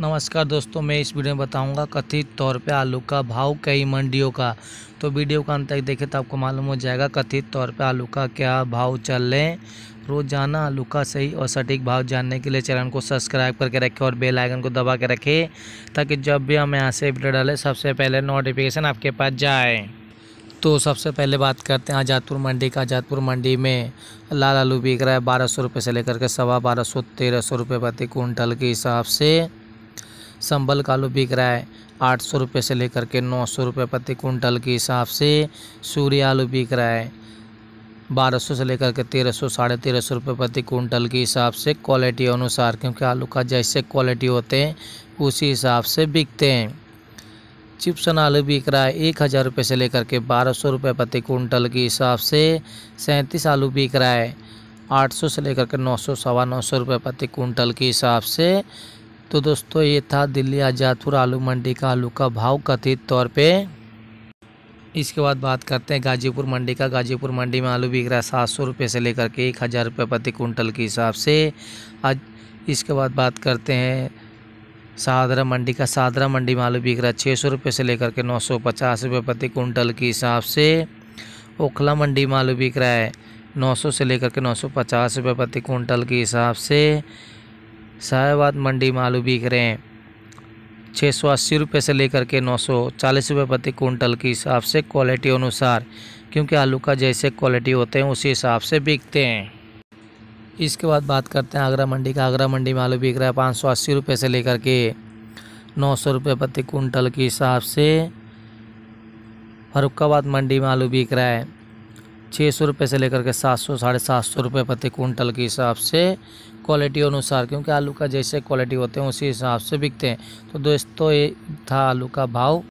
नमस्कार दोस्तों मैं इस वीडियो में बताऊंगा कथित तौर पे आलू का भाव कई मंडियों का तो वीडियो का अंत तक देखें तो आपको मालूम हो जाएगा कथित तौर पे आलू का क्या भाव चल रहे हैं रोज़ाना आलू का सही और सटीक भाव जानने के लिए चैनल को सब्सक्राइब करके रखें और बेल आइकन को दबा के रखें ताकि जब भी हम यहाँ से वीडियो डालें सबसे पहले नोटिफिकेशन आपके पास जाए तो सबसे पहले बात करते हैं आजादपुर मंडी का आजादपुर मंडी में लाल आलू बिक रहा है बारह सौ रुपये से लेकर के सवा बारह सौ तेरह सौ रुपये प्रति कुंटल के हिसाब से संबल का आलू बिक रहा है आठ सौ रुपये से लेकर के नौ सौ रुपये प्रति कुंटल के हिसाब से सूर्य आलू बिक रहा है बारह सौ से लेकर के तेरह सौ साढ़े तेरह सौ रुपये प्रति कुंटल के हिसाब से क्वालिटी अनुसार क्योंकि आलू का जैसे क्वालिटी होते हैं उसी हिसाब से बिकते हैं चिप्सन आलू बिक रहा है एक हज़ार रुपये से लेकर के बारह सौ रुपये प्रति कुंटल के हिसाब से सैंतीस आलू बिक रहा है आठ सौ से लेकर के नौ सौ सवा नौ सौ रुपये प्रति कुंटल के हिसाब से तो दोस्तों ये था दिल्ली आज़ादपुर आलू मंडी का आलू का भाव कथित तौर पे इसके बाद बात करते हैं गाजीपुर मंडी का गाजीपुर मंडी में आलू बिक रहा है सात सौ रुपये से लेकर के एक हज़ार रुपये प्रति कुंटल के हिसाब से आज इसके बाद बात करते हैं सादरा मंडी का सादरा मंडी में आलू बिक रहा है छः सौ रुपये से लेकर के नौ सौ पचास रुपये प्रति कुंटल के हिसाब से ओखला मंडी में आलू बिक रहा है नौ सौ से लेकर के नौ सौ पचास रुपये प्रति कुंटल के हिसाब से शाहबाद मंडी में आलू बिक रहे हैं छः सौ अस्सी रुपये से लेकर के नौ सौ चालीस रुपये प्रति कुंटल के हिसाब से क्वालिटी अनुसार क्योंकि आलू का जैसे क्वालिटी होते हैं उसी हिसाब से बिकते हैं इसके बाद बात करते हैं आगरा मंडी का आगरा मंडी में आलू बिक रहा है पाँच सौ अस्सी रुपये से लेकर के नौ सौ रुपये प्रति कुंटल के हिसाब से फरुखाबाद मंडी में आलू बिक रहा है छः सौ रुपये से लेकर के सात सौ साढ़े सात सौ रुपये प्रति कुंटल के हिसाब से क्वालिटी अनुसार क्योंकि आलू का जैसे क्वालिटी होते हैं उसी हिसाब से बिकते हैं तो दोस्तों ये था आलू का भाव